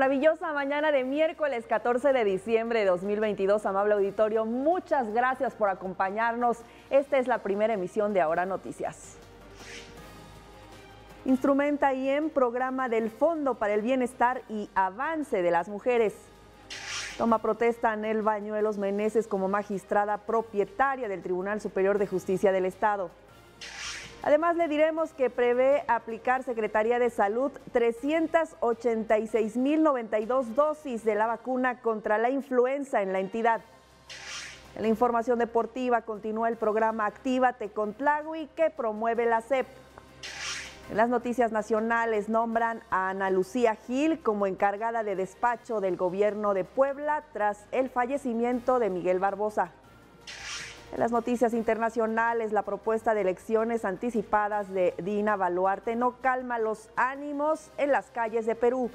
maravillosa mañana de miércoles 14 de diciembre de 2022, amable auditorio, muchas gracias por acompañarnos. Esta es la primera emisión de Ahora Noticias. Instrumenta y en programa del Fondo para el Bienestar y Avance de las Mujeres. Toma protesta Anel Bañuelos Meneses como magistrada propietaria del Tribunal Superior de Justicia del Estado. Además, le diremos que prevé aplicar Secretaría de Salud 386.092 dosis de la vacuna contra la influenza en la entidad. En la información deportiva continúa el programa Actívate con Tlagui que promueve la CEP. En las noticias nacionales nombran a Ana Lucía Gil como encargada de despacho del gobierno de Puebla tras el fallecimiento de Miguel Barbosa. En las noticias internacionales, la propuesta de elecciones anticipadas de Dina Baluarte no calma los ánimos en las calles de Perú.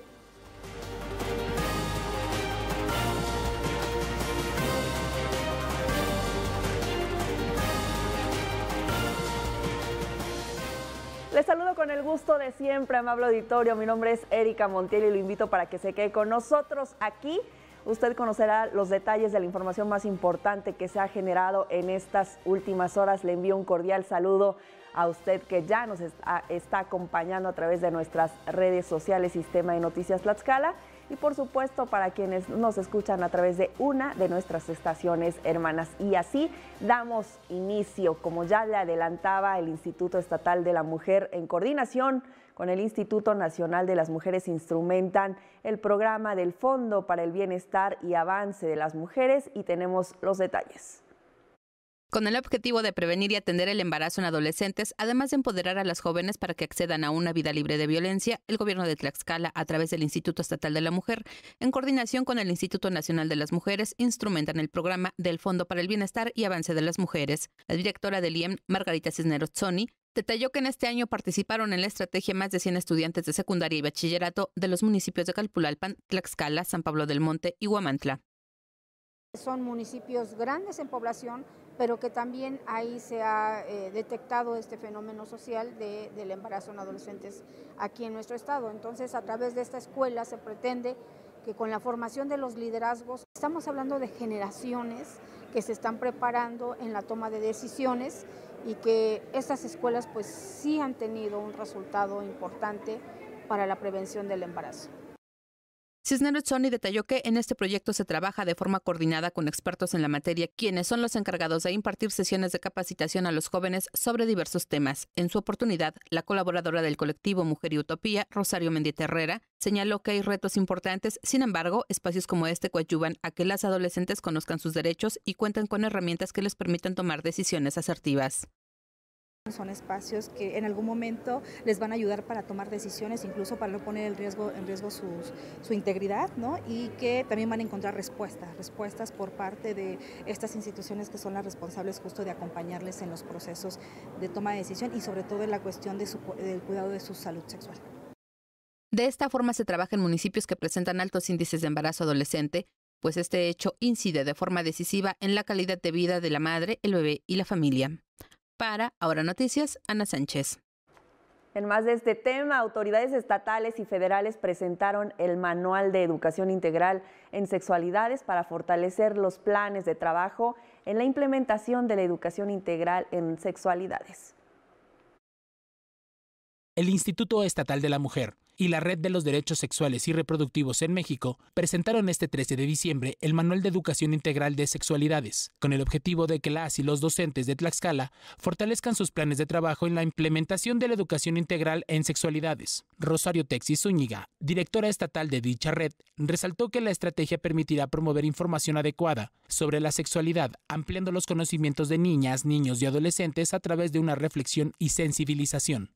Les saludo con el gusto de siempre, amable auditorio. Mi nombre es Erika Montiel y lo invito para que se quede con nosotros aquí Usted conocerá los detalles de la información más importante que se ha generado en estas últimas horas. Le envío un cordial saludo a usted que ya nos está, acompañando a través de nuestras redes sociales Sistema de Noticias Tlaxcala y por supuesto para quienes nos escuchan a través de una de nuestras estaciones hermanas. Y así damos inicio, como ya le adelantaba el Instituto Estatal de la Mujer en coordinación con el Instituto Nacional de las Mujeres instrumentan el programa del Fondo para el Bienestar y Avance de las Mujeres y tenemos los detalles con el objetivo de prevenir y atender el embarazo en adolescentes, además de empoderar a las jóvenes para que accedan a una vida libre de violencia, el gobierno de Tlaxcala, a través del Instituto Estatal de la Mujer, en coordinación con el Instituto Nacional de las Mujeres, instrumentan el programa del Fondo para el Bienestar y Avance de las Mujeres. La directora del IEM, Margarita Cisneros Zoni, detalló que en este año participaron en la estrategia más de 100 estudiantes de secundaria y bachillerato de los municipios de Calpulalpan, Tlaxcala, San Pablo del Monte y Huamantla. Son municipios grandes en población, pero que también ahí se ha eh, detectado este fenómeno social del embarazo en adolescentes aquí en nuestro estado. Entonces, a través de esta escuela se pretende que con la formación de los liderazgos, estamos hablando de generaciones que se están preparando en la toma de decisiones y que estas escuelas pues sí han tenido un resultado importante para la prevención del embarazo. Cisneros Sony detalló que en este proyecto se trabaja de forma coordinada con expertos en la materia, quienes son los encargados de impartir sesiones de capacitación a los jóvenes sobre diversos temas. En su oportunidad, la colaboradora del colectivo Mujer y Utopía, Rosario Mendieta Herrera, señaló que hay retos importantes, sin embargo, espacios como este coadyuvan a que las adolescentes conozcan sus derechos y cuenten con herramientas que les permitan tomar decisiones asertivas. Son espacios que en algún momento les van a ayudar para tomar decisiones, incluso para no poner en riesgo, en riesgo su, integridad, ¿no? y que también van a encontrar respuestas, respuestas por parte de estas instituciones que son las responsables justo de acompañarles en los procesos de toma de decisión y sobre todo en la cuestión del cuidado de su salud sexual. De esta forma se trabaja en municipios que presentan altos índices de embarazo adolescente, pues este hecho incide de forma decisiva en la calidad de vida de la madre, el bebé y la familia. Para Ahora Noticias, Ana Sánchez. En más de este tema, autoridades estatales y federales presentaron el Manual de Educación Integral en Sexualidades para fortalecer los planes de trabajo en la implementación de la educación integral en sexualidades. El Instituto Estatal de la Mujer y la Red de los Derechos Sexuales y Reproductivos en México presentaron este 13 de diciembre el Manual de Educación Integral de Sexualidades, con el objetivo de que las y los docentes de Tlaxcala fortalezcan sus planes de trabajo en la implementación de la educación integral en sexualidades. Rosario Texis Zúñiga, directora estatal de dicha red, resaltó que la estrategia permitirá promover información adecuada sobre la sexualidad, ampliando los conocimientos de niñas, niños y adolescentes a través de una reflexión y sensibilización.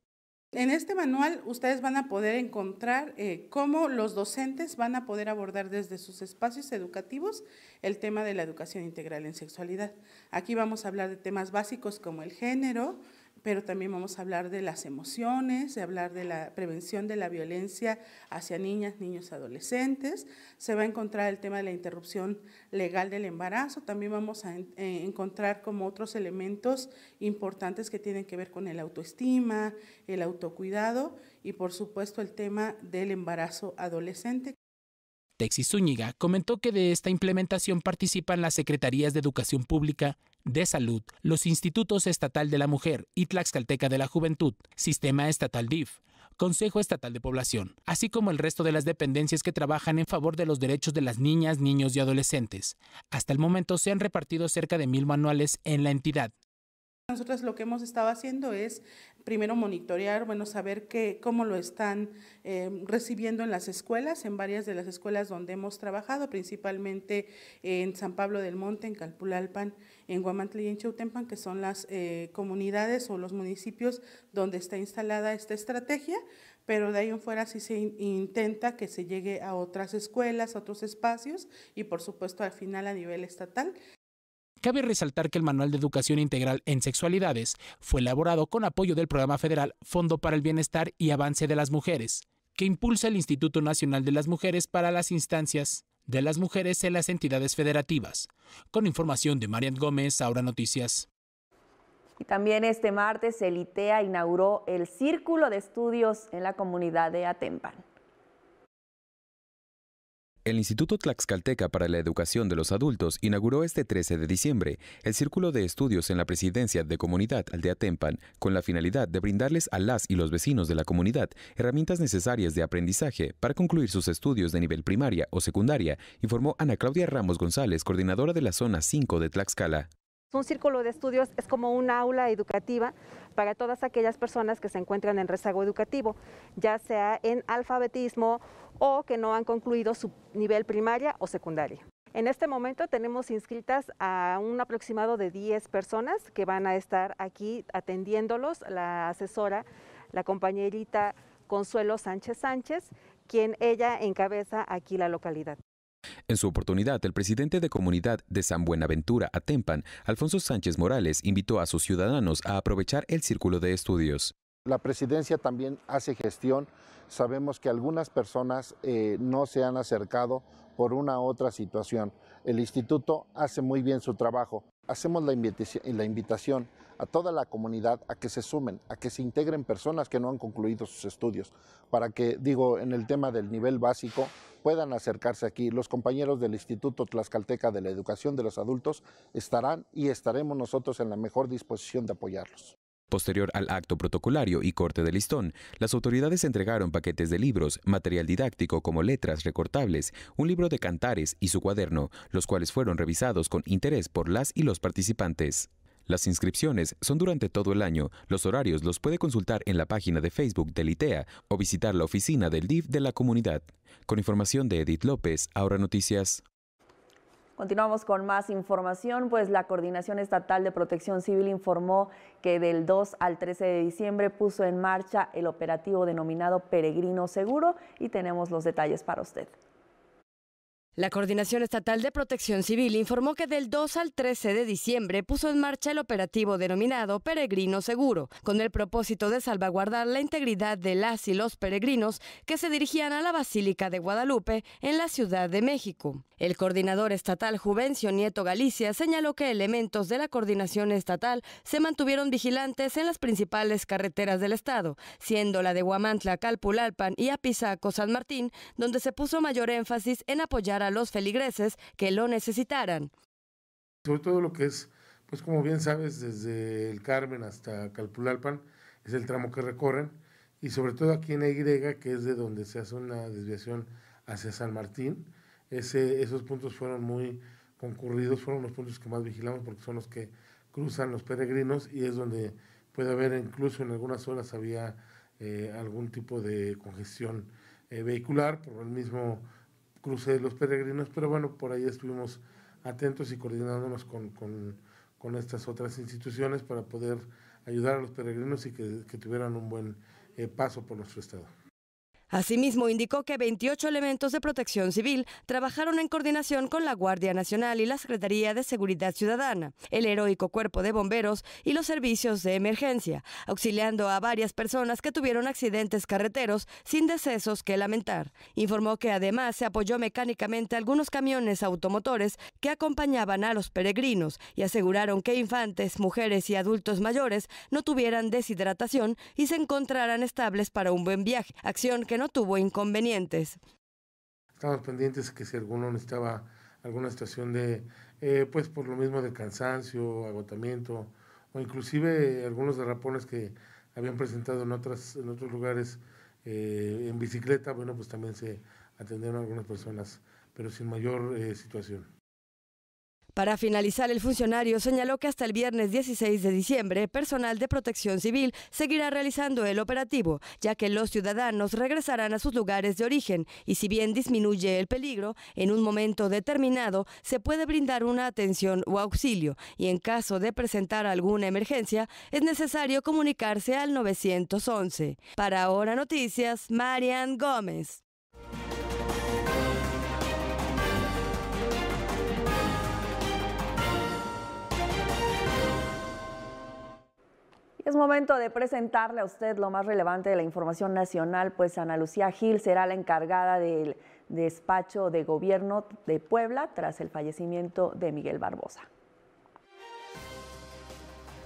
En este manual ustedes van a poder encontrar eh, cómo los docentes van a poder abordar desde sus espacios educativos el tema de la educación integral en sexualidad. Aquí vamos a hablar de temas básicos como el género, pero también vamos a hablar de las emociones, de hablar de la prevención de la violencia hacia niñas, niños, adolescentes. Se va a encontrar el tema de la interrupción legal del embarazo. También vamos a eh, encontrar como otros elementos importantes que tienen que ver con el autoestima, el autocuidado y por supuesto el tema del embarazo adolescente. Texi Zúñiga comentó que de esta implementación participan las Secretarías de Educación Pública, de Salud, los Institutos Estatal de la Mujer y Tlaxcalteca de la Juventud, Sistema Estatal DIF, Consejo Estatal de Población, así como el resto de las dependencias que trabajan en favor de los derechos de las niñas, niños y adolescentes. Hasta el momento se han repartido cerca de mil manuales en la entidad. Nosotros lo que hemos estado haciendo es primero monitorear, bueno, saber cómo lo están em, recibiendo en las escuelas, en varias de las escuelas donde hemos trabajado, principalmente en San Pablo del Monte, en Calpulalpan, en Guamantla y en Chautempan, que son las eh, comunidades o los municipios donde está instalada esta estrategia, pero de ahí en fuera sí se intenta que se llegue a otras escuelas, a otros espacios y por supuesto al final a nivel estatal. Cabe resaltar que el Manual de Educación Integral en Sexualidades fue elaborado con apoyo del Programa Federal Fondo para el Bienestar y Avance de las Mujeres, que impulsa el Instituto Nacional de las Mujeres para las instancias de las mujeres en las entidades federativas. Con información de Marian Gómez, Ahora Noticias. Y también este martes el ITEA inauguró el Círculo de Estudios en la comunidad de Atempan. El Instituto Tlaxcalteca para la Educación de los Adultos inauguró este 13 de diciembre el Círculo de Estudios en la Presidencia de Comunidad Aldea Tempan, con la finalidad de brindarles a las y los vecinos de la comunidad herramientas necesarias de aprendizaje para concluir sus estudios de nivel primaria o secundaria, informó Ana Claudia Ramos González, coordinadora de la Zona 5 de Tlaxcala. Un círculo de estudios es como un aula educativa para todas aquellas personas que se encuentran en rezago educativo, ya sea en alfabetismo o que no han concluido su nivel primaria o secundaria. En este momento tenemos inscritas a un aproximado de 10 personas que van a estar aquí atendiéndolos, la asesora, la compañerita Consuelo Sánchez Sánchez, quien ella encabeza aquí la localidad. En su oportunidad, el presidente de Comunidad de San Buenaventura, Atempan, Alfonso Sánchez Morales, invitó a sus ciudadanos a aprovechar el círculo de estudios. La presidencia también hace gestión. Sabemos que algunas personas eh, no se han acercado por una u otra situación. El instituto hace muy bien su trabajo. Hacemos la, la invitación a toda la comunidad a que se sumen, a que se integren personas que no han concluido sus estudios, para que, digo, en el tema del nivel básico, puedan acercarse aquí. Los compañeros del Instituto Tlaxcalteca de la Educación de los Adultos estarán y estaremos nosotros en la mejor disposición de apoyarlos. Posterior al acto protocolario y corte de listón, las autoridades entregaron paquetes de libros, material didáctico como letras recortables, un libro de cantares y su cuaderno, los cuales fueron revisados con interés por las y los participantes. Las inscripciones son durante todo el año. Los horarios los puede consultar en la página de Facebook del ITEA o visitar la oficina del DIF de la comunidad. Con información de Edith López, Ahora Noticias. Continuamos con más información, pues la Coordinación Estatal de Protección Civil informó que del 2 al 13 de diciembre puso en marcha el operativo denominado Peregrino Seguro y tenemos los detalles para usted. La Coordinación Estatal de Protección Civil informó que del 2 al 13 de diciembre puso en marcha el operativo denominado Peregrino Seguro, con el propósito de salvaguardar la integridad de las y los peregrinos que se dirigían a la Basílica de Guadalupe en la Ciudad de México. El coordinador estatal Juvencio Nieto Galicia señaló que elementos de la Coordinación Estatal se mantuvieron vigilantes en las principales carreteras del estado, siendo la de Huamantla, Calpulalpan y Apizaco San Martín, donde se puso mayor énfasis en apoyar a los feligreses que lo necesitaran. Sobre todo lo que es, pues como bien sabes, desde el Carmen hasta Calpulalpan, es el tramo que recorren, y sobre todo aquí en e Y, que es de donde se hace una desviación hacia San Martín, ese, esos puntos fueron muy concurridos, fueron los puntos que más vigilamos porque son los que cruzan los peregrinos y es donde puede haber incluso en algunas horas había eh, algún tipo de congestión eh, vehicular por el mismo cruce de los peregrinos, pero bueno, por ahí estuvimos atentos y coordinándonos con, estas otras instituciones para poder ayudar a los peregrinos y que, que tuvieran un buen eh, paso por nuestro estado. Asimismo, indicó que 28 elementos de protección civil trabajaron en coordinación con la Guardia Nacional y la Secretaría de Seguridad Ciudadana, el heroico cuerpo de bomberos y los servicios de emergencia, auxiliando a varias personas que tuvieron accidentes carreteros sin decesos que lamentar. Informó que además se apoyó mecánicamente algunos camiones automotores que acompañaban a los peregrinos y aseguraron que infantes, mujeres y adultos mayores no tuvieran deshidratación y se encontraran estables para un buen viaje, acción que no tuvo inconvenientes. Estamos pendientes que si alguno necesitaba alguna situación de, eh, pues por lo mismo de cansancio, agotamiento, o inclusive algunos derrapones que habían presentado en, otras, en otros lugares eh, en bicicleta, bueno, pues también se atendieron algunas personas, pero sin mayor eh, situación. Para finalizar, el funcionario señaló que hasta el viernes 16 de diciembre, personal de protección civil seguirá realizando el operativo, ya que los ciudadanos regresarán a sus lugares de origen y si bien disminuye el peligro, en un momento determinado se puede brindar una atención o auxilio y en caso de presentar alguna emergencia es necesario comunicarse al 911. Para Ahora Noticias, Marian Gómez. Es momento de presentarle a usted lo más relevante de la información nacional, pues Ana Lucía Gil será la encargada del despacho de gobierno de Puebla tras el fallecimiento de Miguel Barbosa.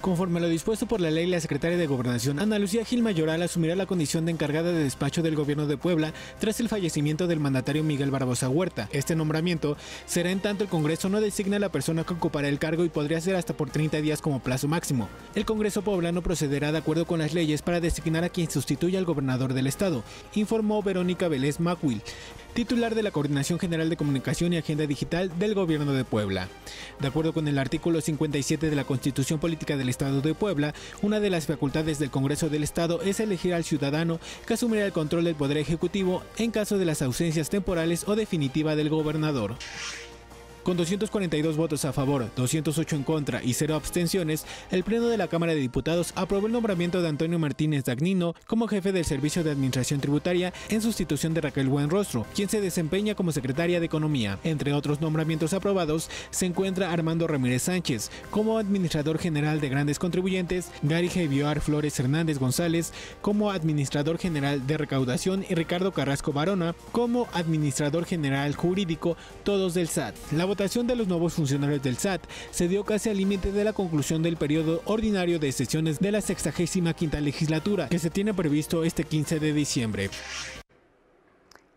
Conforme a lo dispuesto por la ley, la secretaria de Gobernación, Ana Lucía Gil Mayoral, asumirá la condición de encargada de despacho del gobierno de Puebla tras el fallecimiento del mandatario Miguel Barbosa Huerta. Este nombramiento será en tanto el Congreso no designa a la persona que ocupará el cargo y podría ser hasta por 30 días como plazo máximo. El Congreso poblano procederá de acuerdo con las leyes para designar a quien sustituya al gobernador del estado, informó Verónica Vélez Macuil titular de la Coordinación General de Comunicación y Agenda Digital del Gobierno de Puebla. De acuerdo con el artículo 57 de la Constitución Política del Estado de Puebla, una de las facultades del Congreso del Estado es elegir al ciudadano que asumirá el control del Poder Ejecutivo en caso de las ausencias temporales o definitiva del gobernador. Con 242 votos a favor, 208 en contra y cero abstenciones, el Pleno de la Cámara de Diputados aprobó el nombramiento de Antonio Martínez Dagnino como jefe del Servicio de Administración Tributaria en sustitución de Raquel Buenrostro, quien se desempeña como secretaria de Economía. Entre otros nombramientos aprobados se encuentra Armando Ramírez Sánchez como Administrador General de Grandes Contribuyentes, Gary Javioar Flores Hernández González como Administrador General de Recaudación y Ricardo Carrasco Barona como Administrador General Jurídico, todos del SAT votación de los nuevos funcionarios del SAT se dio casi al límite de la conclusión del periodo ordinario de sesiones de la 65 legislatura, que se tiene previsto este 15 de diciembre.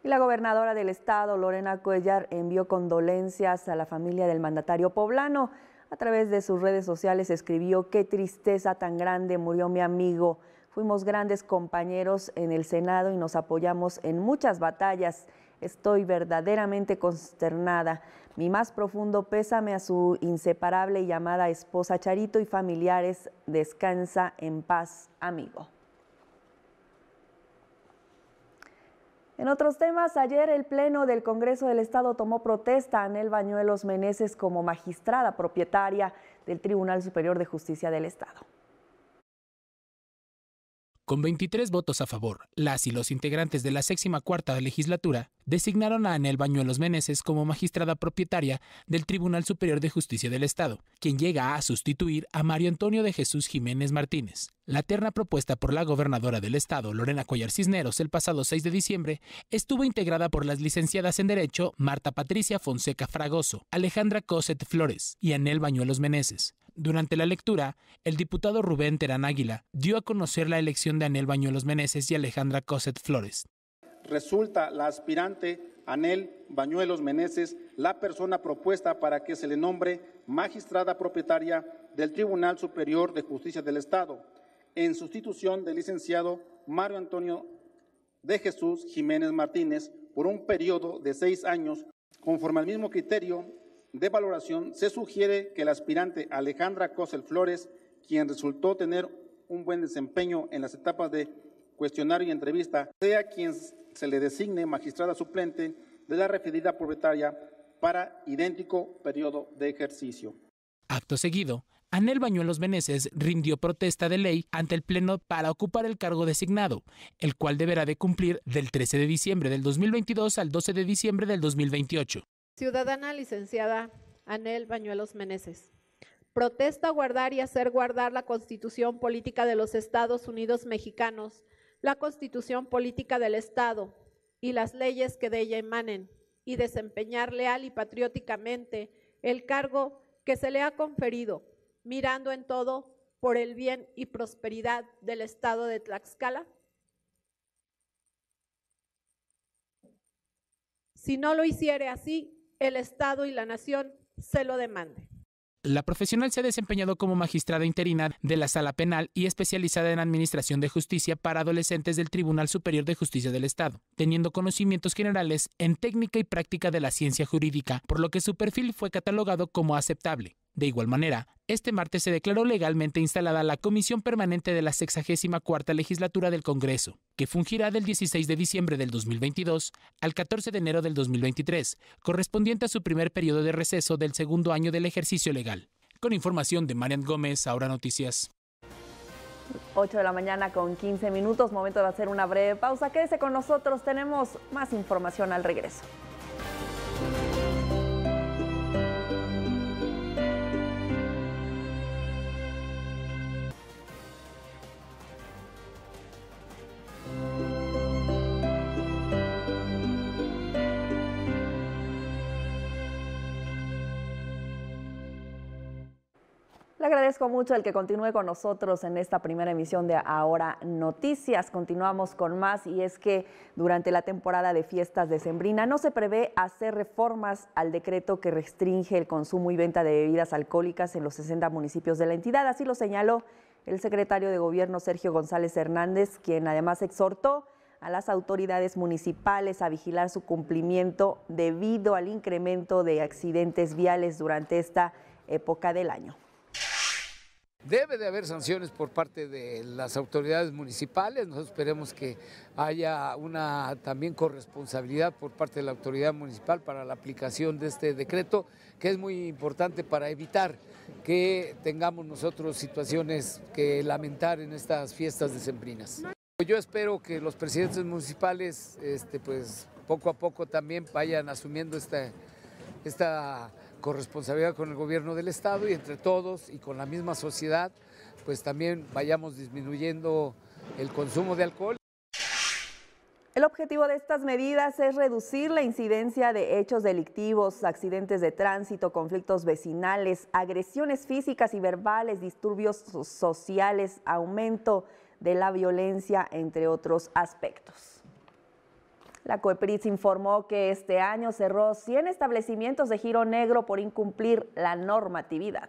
Y la gobernadora del estado, Lorena Cuellar, envió condolencias a la familia del mandatario poblano. A través de sus redes sociales escribió, qué tristeza tan grande, murió mi amigo. Fuimos grandes compañeros en el Senado y nos apoyamos en muchas batallas. Estoy verdaderamente consternada. Mi más profundo pésame a su inseparable y amada esposa Charito y familiares. Descansa en paz, amigo. En otros temas, ayer el Pleno del Congreso del Estado tomó protesta a Anel Bañuelos Meneses como magistrada propietaria del Tribunal Superior de Justicia del Estado. Con 23 votos a favor, las y los integrantes de la séxima cuarta legislatura designaron a Anel Bañuelos Meneses como magistrada propietaria del Tribunal Superior de Justicia del Estado, quien llega a sustituir a Mario Antonio de Jesús Jiménez Martínez. La terna propuesta por la gobernadora del Estado, Lorena Collar Cisneros, el pasado 6 de diciembre, estuvo integrada por las licenciadas en Derecho Marta Patricia Fonseca Fragoso, Alejandra Coset Flores y Anel Bañuelos Meneses. Durante la lectura, el diputado Rubén Terán Águila dio a conocer la elección de Anel Bañuelos Meneses y Alejandra Coset Flores. Resulta la aspirante Anel Bañuelos Meneses la persona propuesta para que se le nombre magistrada propietaria del Tribunal Superior de Justicia del Estado, en sustitución del licenciado Mario Antonio de Jesús Jiménez Martínez por un periodo de seis años, conforme al mismo criterio de valoración, se sugiere que la aspirante Alejandra Cosel Flores, quien resultó tener un buen desempeño en las etapas de cuestionario y entrevista, sea quien se le designe magistrada suplente de la referida propietaria para idéntico periodo de ejercicio. Acto seguido, Anel Bañuelos Meneses rindió protesta de ley ante el Pleno para ocupar el cargo designado, el cual deberá de cumplir del 13 de diciembre del 2022 al 12 de diciembre del 2028. Ciudadana licenciada Anel Bañuelos Meneses. Protesta guardar y hacer guardar la Constitución Política de los Estados Unidos Mexicanos, la Constitución Política del Estado y las leyes que de ella emanen, y desempeñar leal y patrióticamente el cargo que se le ha conferido, mirando en todo por el bien y prosperidad del Estado de Tlaxcala. Si no lo hiciere así, el Estado y la nación se lo demande. La profesional se ha desempeñado como magistrada interina de la Sala Penal y especializada en Administración de Justicia para adolescentes del Tribunal Superior de Justicia del Estado, teniendo conocimientos generales en técnica y práctica de la ciencia jurídica, por lo que su perfil fue catalogado como aceptable. De igual manera, este martes se declaró legalmente instalada la Comisión Permanente de la 64 Legislatura del Congreso, que fungirá del 16 de diciembre del 2022 al 14 de enero del 2023, correspondiente a su primer periodo de receso del segundo año del ejercicio legal. Con información de Marian Gómez, Ahora Noticias. 8 de la mañana con 15 minutos, momento de hacer una breve pausa. Quédese con nosotros, tenemos más información al regreso. agradezco mucho el que continúe con nosotros en esta primera emisión de Ahora Noticias. Continuamos con más y es que durante la temporada de fiestas de Sembrina no se prevé hacer reformas al decreto que restringe el consumo y venta de bebidas alcohólicas en los 60 municipios de la entidad. Así lo señaló el secretario de Gobierno Sergio González Hernández, quien además exhortó a las autoridades municipales a vigilar su cumplimiento debido al incremento de accidentes viales durante esta época del año. Debe de haber sanciones por parte de las autoridades municipales. Nosotros esperemos que haya una también corresponsabilidad por parte de la autoridad municipal para la aplicación de este decreto, que es muy importante para evitar que tengamos nosotros situaciones que lamentar en estas fiestas decembrinas. Yo espero que los presidentes municipales, este, pues poco a poco también vayan asumiendo esta, esta corresponsabilidad con el gobierno del Estado y entre todos y con la misma sociedad, pues también vayamos disminuyendo el consumo de alcohol. El objetivo de estas medidas es reducir la incidencia de hechos delictivos, accidentes de tránsito, conflictos vecinales, agresiones físicas y verbales, disturbios sociales, aumento de la violencia, entre otros aspectos. La COEPRIS informó que este año cerró 100 establecimientos de giro negro por incumplir la normatividad.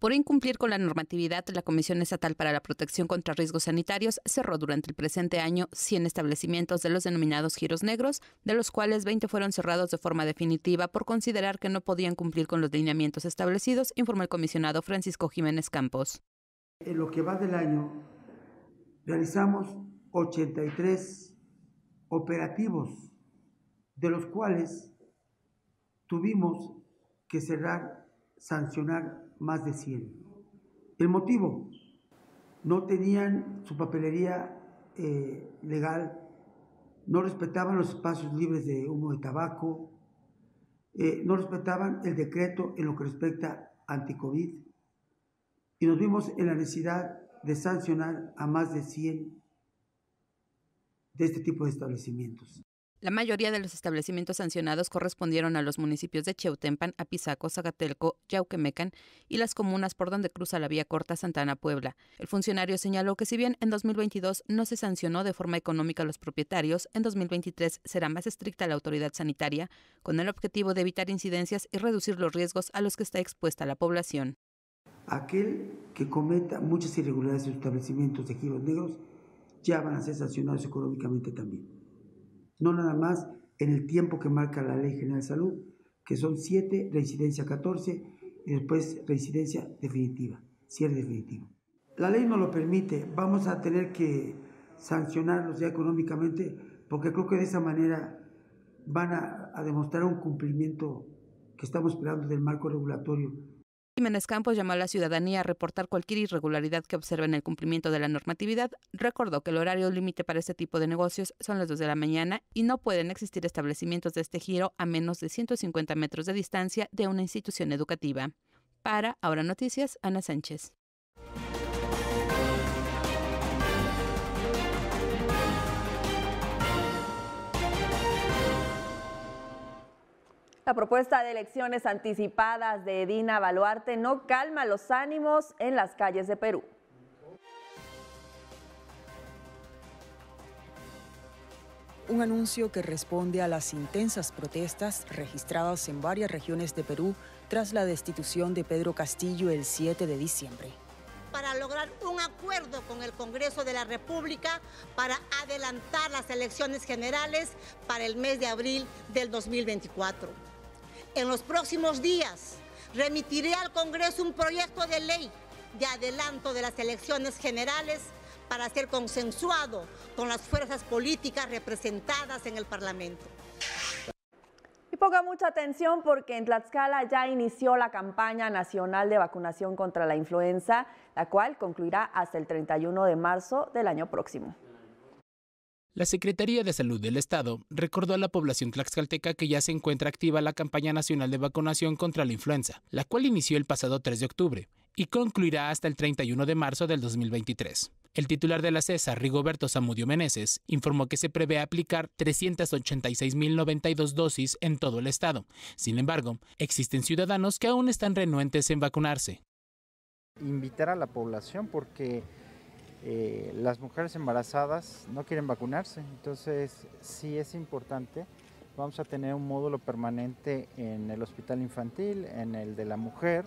Por incumplir con la normatividad, la Comisión Estatal para la Protección contra Riesgos Sanitarios cerró durante el presente año 100 establecimientos de los denominados giros negros, de los cuales 20 fueron cerrados de forma definitiva por considerar que no podían cumplir con los lineamientos establecidos, informó el comisionado Francisco Jiménez Campos. En lo que va del año, realizamos 83 operativos, de los cuales tuvimos que cerrar, sancionar más de 100. El motivo, no tenían su papelería eh, legal, no respetaban los espacios libres de humo de tabaco, eh, no respetaban el decreto en lo que respecta a anticovid y nos vimos en la necesidad de sancionar a más de 100 de este tipo de establecimientos. La mayoría de los establecimientos sancionados correspondieron a los municipios de Cheutempan, Apizaco, Zagatelco, Yauquemecan y las comunas por donde cruza la vía corta Santana Puebla. El funcionario señaló que si bien en 2022 no se sancionó de forma económica a los propietarios, en 2023 será más estricta la autoridad sanitaria con el objetivo de evitar incidencias y reducir los riesgos a los que está expuesta la población. Aquel que cometa muchas irregularidades en establecimientos de giros negros ya van a ser sancionados económicamente también. No nada más en el tiempo que marca la Ley General de Salud, que son 7, reincidencia 14 y después reincidencia definitiva, cierre definitivo. La ley no lo permite, vamos a tener que sancionarlos ya económicamente porque creo que de esa manera van a, a demostrar un cumplimiento que estamos esperando del marco regulatorio Jiménez Campos llamó a la ciudadanía a reportar cualquier irregularidad que observe en el cumplimiento de la normatividad. Recordó que el horario límite para este tipo de negocios son las 2 de la mañana y no pueden existir establecimientos de este giro a menos de 150 metros de distancia de una institución educativa. Para Ahora Noticias, Ana Sánchez. La propuesta de elecciones anticipadas de Edina Baluarte no calma los ánimos en las calles de Perú. Un anuncio que responde a las intensas protestas registradas en varias regiones de Perú tras la destitución de Pedro Castillo el 7 de diciembre para lograr un acuerdo con el Congreso de la República para adelantar las elecciones generales para el mes de abril del 2024. En los próximos días remitiré al Congreso un proyecto de ley de adelanto de las elecciones generales para ser consensuado con las fuerzas políticas representadas en el Parlamento. Y ponga mucha atención porque en Tlaxcala ya inició la campaña nacional de vacunación contra la influenza, la cual concluirá hasta el 31 de marzo del año próximo. La Secretaría de Salud del Estado recordó a la población tlaxcalteca que ya se encuentra activa la campaña nacional de vacunación contra la influenza, la cual inició el pasado 3 de octubre y concluirá hasta el 31 de marzo del 2023. El titular de la CESA, Rigoberto Zamudio Meneses, informó que se prevé aplicar 386.092 dosis en todo el estado. Sin embargo, existen ciudadanos que aún están renuentes en vacunarse. Invitar a la población porque eh, las mujeres embarazadas no quieren vacunarse, entonces sí es importante. Vamos a tener un módulo permanente en el hospital infantil, en el de la mujer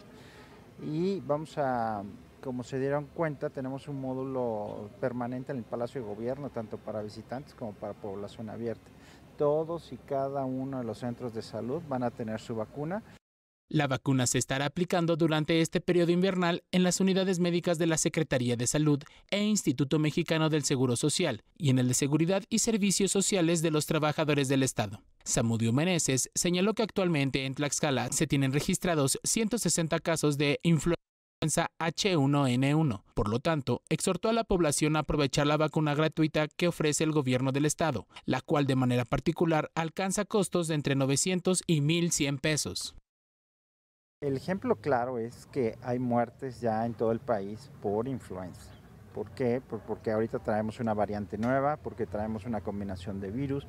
y vamos a, como se dieron cuenta, tenemos un módulo permanente en el Palacio de Gobierno, tanto para visitantes como para población abierta. Todos y cada uno de los centros de salud van a tener su vacuna. La vacuna se estará aplicando durante este periodo invernal en las unidades médicas de la Secretaría de Salud e Instituto Mexicano del Seguro Social y en el de Seguridad y Servicios Sociales de los Trabajadores del Estado. Samudio Meneses señaló que actualmente en Tlaxcala se tienen registrados 160 casos de influenza H1N1. Por lo tanto, exhortó a la población a aprovechar la vacuna gratuita que ofrece el gobierno del estado, la cual de manera particular alcanza costos de entre 900 y 1.100 pesos. El ejemplo claro es que hay muertes ya en todo el país por influenza. ¿Por qué? porque ahorita traemos una variante nueva, porque traemos una combinación de virus,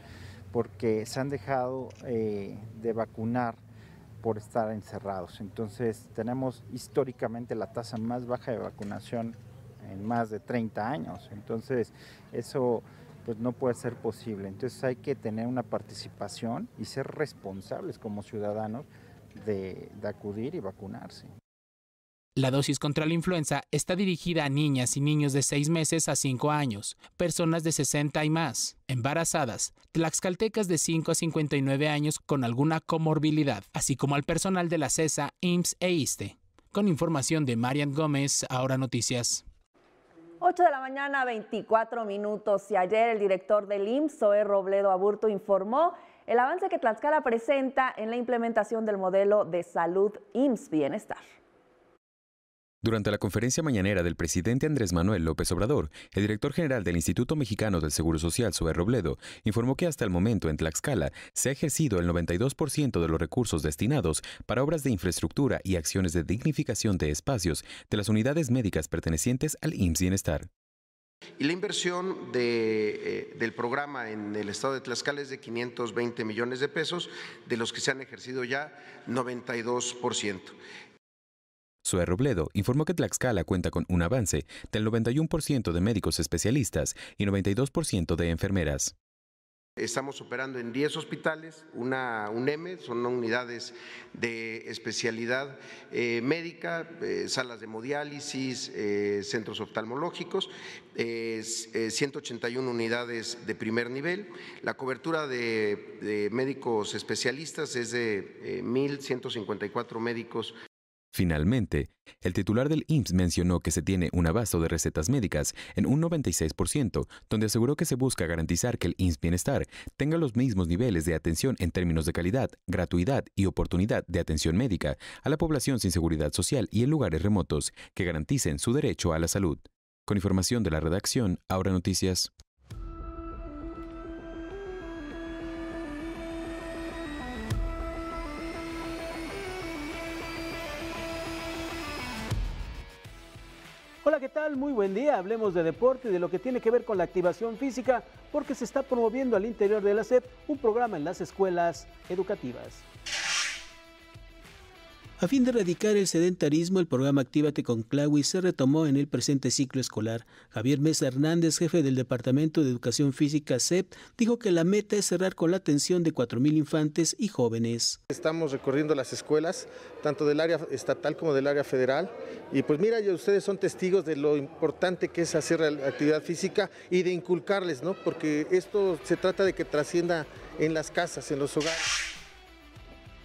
porque se han dejado eh, de vacunar por estar encerrados. Entonces tenemos históricamente la tasa más baja de vacunación en más de 30 años. Entonces eso pues no puede ser posible. Entonces hay que tener una participación y ser responsables como ciudadanos de, acudir y vacunarse. La dosis contra la influenza está dirigida a niñas y niños de 6 meses a 5 años, personas de 60 y más, embarazadas, tlaxcaltecas de 5 a 59 años con alguna comorbilidad, así como al personal de la CESA, IMSS e ISTE. E. Con información de Marian Gómez, Ahora Noticias. 8 de la mañana, 24 minutos. Y ayer el director del IMSS, Robledo Aburto, informó el avance que Tlaxcala presenta en la implementación del modelo de salud IMSS Bienestar. Durante la conferencia mañanera del presidente Andrés Manuel López Obrador, el director general del Instituto Mexicano del Seguro Social, Sober Robledo, informó que hasta el momento en Tlaxcala se ha ejercido el 92% de los recursos destinados para obras de infraestructura y acciones de dignificación de espacios de las unidades médicas pertenecientes al IMSS Bienestar. Y la inversión eh, del programa en el estado de Tlaxcala es de 520 millones de pesos, de los que se han ejercido ya 92 por Robledo informó que Tlaxcala cuenta con un avance del 91% de médicos especialistas y 92% de enfermeras. Estamos operando en 10 hospitales, una UNEME, son unidades de especialidad eh, médica, eh, salas de hemodiálisis, eh, centros oftalmológicos, 181 unidades de primer nivel. La cobertura de, de médicos especialistas es de 1.154 médicos Finalmente, el titular del IMSS mencionó que se tiene un abasto de recetas médicas en un 96%, donde aseguró que se busca garantizar que el IMSS Bienestar tenga los mismos niveles de atención en términos de calidad, gratuidad y oportunidad de atención médica a la población sin seguridad social y en lugares remotos que garanticen su derecho a la salud. Con información de la redacción, ahora noticias. ¿qué tal? Muy buen día. Hablemos de deporte y de lo que tiene que ver con la activación física, porque se está promoviendo al interior de la SEP un programa en las escuelas educativas. A fin de erradicar el sedentarismo, el programa Actívate con Clawi se retomó en el presente ciclo escolar. Javier Mesa Hernández, jefe del Departamento de Educación Física CEP, dijo que la meta es cerrar con la atención de 4.000 infantes y jóvenes. Estamos recorriendo las escuelas, tanto del área estatal como del área federal, y pues mira, ustedes son testigos de lo importante que es hacer actividad física y de inculcarles, ¿no? Porque esto se trata de que trascienda en las casas, en los hogares.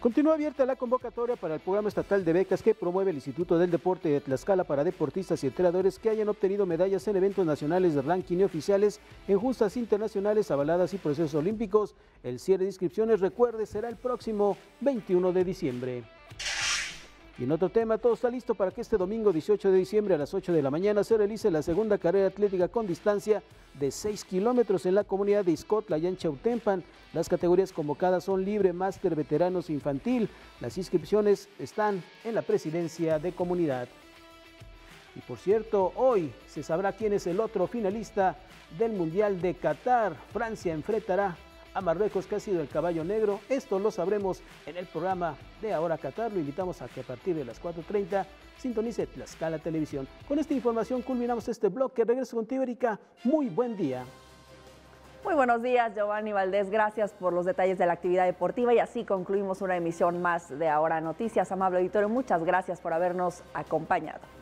Continúa abierta la convocatoria para el programa estatal de becas que promueve el Instituto del Deporte de Tlaxcala para deportistas y entrenadores que hayan obtenido medallas en eventos nacionales de ranking y oficiales, en justas internacionales avaladas y procesos olímpicos. El cierre de inscripciones, recuerde, será el próximo 21 de diciembre. Y en otro tema, todo está listo para que este domingo 18 de diciembre a las 8 de la mañana se realice la segunda carrera atlética con distancia de 6 kilómetros en la comunidad de Iscotla y en Las categorías convocadas son libre, máster, veteranos, infantil. Las inscripciones están en la presidencia de comunidad. Y por cierto, hoy se sabrá quién es el otro finalista del Mundial de Qatar. Francia enfrentará a Marruecos, que ha sido el caballo negro. Esto lo sabremos en el programa de Ahora Qatar. Lo invitamos a que a partir de las 4.30 sintonice Tlaxcala Televisión. Con esta información culminamos este bloque. Regreso contigo, Erika. Muy buen día. Muy buenos días, Giovanni Valdés. Gracias por los detalles de la actividad deportiva y así concluimos una emisión más de Ahora Noticias. Amable auditorio, muchas gracias por habernos acompañado.